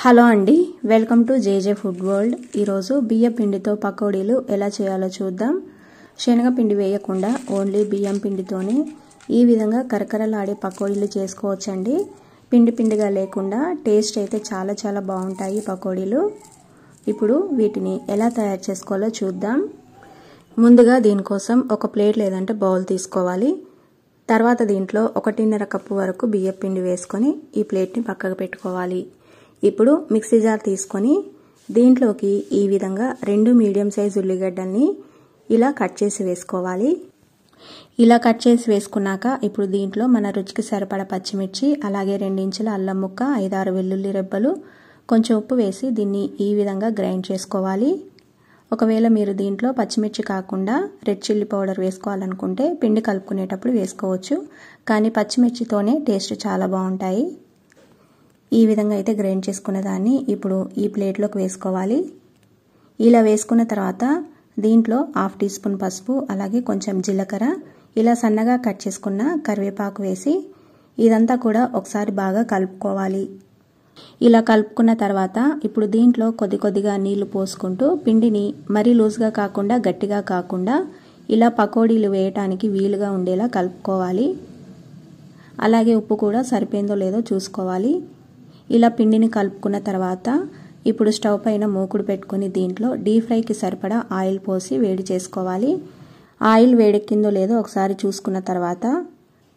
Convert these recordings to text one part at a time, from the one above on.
hello అండి welcome to JJ food world ఈరోజు బియ్య పిండితో పకోడీలు ఎలా చేయాలో చూద్దాం శనగపిండి వేయకుండా ఓన్లీ బియ్యం పిండితోనే ఈ విధంగా కరకరలాడే పకోడీలు చేసుకోవచ్చండి పిండి పిండిగా లేకుండా టేస్ట్ అయితే చాలా చాలా బాగుంటాయి పకోడీలు ఇప్పుడు వీటిని ఎలా తయారు చేసుకోవాలో చూద్దాం ముందుగా దీనికోసం ఒక ప్లేట్ లేదంటే బౌల్ తీసుకోవాలి తర్వాత దీంట్లో ఒకటిన్నర కప్పు వరకు బియ్యం పిండి వేసుకొని ఈ ప్లేట్ని పక్కకు పెట్టుకోవాలి ఇప్పుడు మిక్సీ జార్ తీసుకొని దీంట్లోకి ఈ విధంగా రెండు మీడియం సైజ్ ఉల్లిగడ్డల్ని ఇలా కట్ చేసి వేసుకోవాలి ఇలా కట్ చేసి వేసుకున్నాక ఇప్పుడు దీంట్లో మన రుచికి సరిపడ పచ్చిమిర్చి అలాగే రెండించుల అల్లం ముక్క ఐదారు వెల్లుల్లి రెబ్బలు కొంచెం ఉప్పు వేసి దీన్ని ఈ విధంగా గ్రైండ్ చేసుకోవాలి ఒకవేళ మీరు దీంట్లో పచ్చిమిర్చి కాకుండా రెడ్ చిల్లీ పౌడర్ వేసుకోవాలనుకుంటే పిండి కలుపుకునేటప్పుడు వేసుకోవచ్చు కానీ పచ్చిమిర్చితోనే టేస్ట్ చాలా బాగుంటాయి ఈ విధంగా అయితే గ్రైండ్ చేసుకున్న దాన్ని ఇప్పుడు ఈ ప్లేట్లోకి వేసుకోవాలి ఇలా వేసుకున్న తర్వాత దీంట్లో హాఫ్ టీ స్పూన్ పసుపు అలాగే కొంచెం జీలకర్ర ఇలా సన్నగా కట్ చేసుకున్న కరివేపాకు వేసి ఇదంతా కూడా ఒకసారి బాగా కలుపుకోవాలి ఇలా కలుపుకున్న తర్వాత ఇప్పుడు దీంట్లో కొద్ది కొద్దిగా నీళ్లు పోసుకుంటూ పిండిని మరీ లూజ్గా కాకుండా గట్టిగా కాకుండా ఇలా పకోడీలు వేయటానికి వీలుగా ఉండేలా కలుపుకోవాలి అలాగే ఉప్పు కూడా సరిపోయిందో లేదో చూసుకోవాలి ఇలా పిండిని కలుపుకున్న తర్వాత ఇప్పుడు స్టవ్ పైన మూకుడు పెట్టుకుని దీంట్లో డీప్ ఫ్రైకి సరిపడా ఆయిల్ పోసి వేడి చేసుకోవాలి ఆయిల్ వేడెక్కిందో లేదో ఒకసారి చూసుకున్న తర్వాత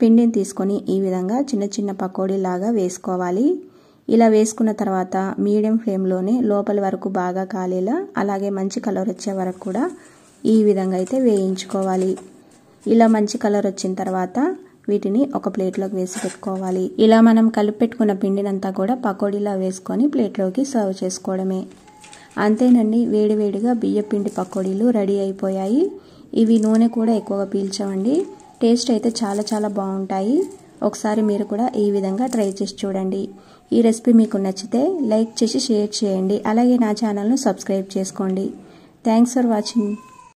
పిండిని తీసుకొని ఈ విధంగా చిన్న చిన్న పకోడీలాగా వేసుకోవాలి ఇలా వేసుకున్న తర్వాత మీడియం ఫ్లేమ్లోనే లోపల వరకు బాగా కాలేలా అలాగే మంచి కలర్ వచ్చే వరకు కూడా ఈ విధంగా అయితే వేయించుకోవాలి ఇలా మంచి కలర్ వచ్చిన తర్వాత వీటిని ఒక ప్లేట్లోకి వేసి పెట్టుకోవాలి ఇలా మనం కలిపి పెట్టుకున్న పిండినంతా కూడా పకోడీలా వేసుకొని ప్లేట్లోకి సర్వ్ చేసుకోవడమే అంతేనండి వేడివేడిగా పిండి పకోడీలు రెడీ అయిపోయాయి ఇవి నూనె కూడా ఎక్కువగా పీల్చవండి టేస్ట్ అయితే చాలా చాలా బాగుంటాయి ఒకసారి మీరు కూడా ఈ విధంగా ట్రై చేసి చూడండి ఈ రెసిపీ మీకు నచ్చితే లైక్ చేసి షేర్ చేయండి అలాగే నా ఛానల్ను సబ్స్క్రైబ్ చేసుకోండి థ్యాంక్స్ ఫర్ వాచింగ్